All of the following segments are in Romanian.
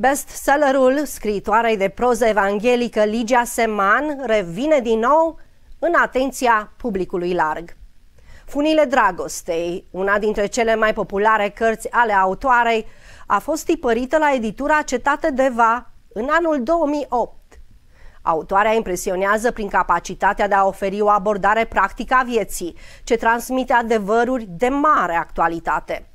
Bestsellerul scriitoarei de proză evanghelică Ligia Seman revine din nou în atenția publicului larg. Funile dragostei, una dintre cele mai populare cărți ale autoarei, a fost tipărită la editura Cetate de Va în anul 2008. Autoarea impresionează prin capacitatea de a oferi o abordare practică a vieții, ce transmite adevăruri de mare actualitate.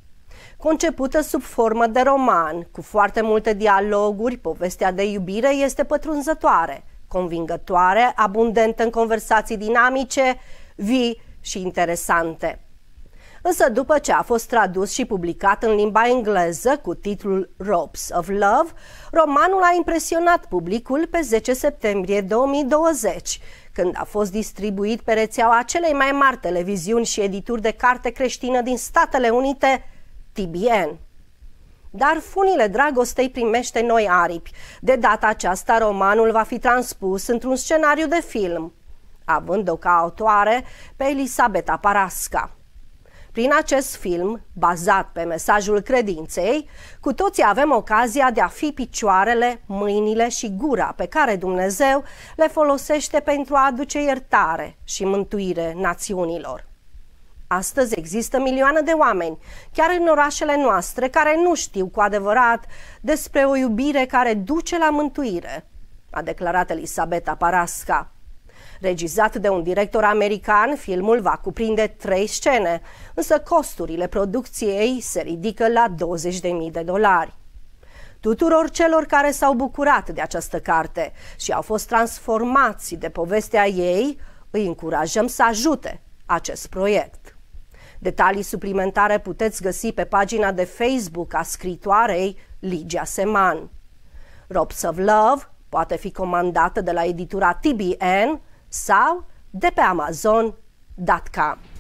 Concepută sub formă de roman, cu foarte multe dialoguri, povestea de iubire este pătrunzătoare, convingătoare, abundentă în conversații dinamice, vii și interesante. Însă după ce a fost tradus și publicat în limba engleză cu titlul Ropes of Love, romanul a impresionat publicul pe 10 septembrie 2020, când a fost distribuit pe rețeaua celei mai mari televiziuni și edituri de carte creștină din Statele Unite, Tibien. Dar funile dragostei primește noi aripi. De data aceasta, romanul va fi transpus într-un scenariu de film, având-o ca autoare pe Elisabeta Parasca. Prin acest film, bazat pe mesajul credinței, cu toții avem ocazia de a fi picioarele, mâinile și gura pe care Dumnezeu le folosește pentru a aduce iertare și mântuire națiunilor. Astăzi există milioane de oameni, chiar în orașele noastre, care nu știu cu adevărat despre o iubire care duce la mântuire, a declarat Elisabeta Parasca. Regizat de un director american, filmul va cuprinde trei scene, însă costurile producției se ridică la 20.000 de dolari. Tuturor celor care s-au bucurat de această carte și au fost transformați de povestea ei, îi încurajăm să ajute acest proiect. Detalii suplimentare puteți găsi pe pagina de Facebook a scritoarei Ligia Seman. Robs of Love poate fi comandată de la editura TBN sau de pe amazon.com.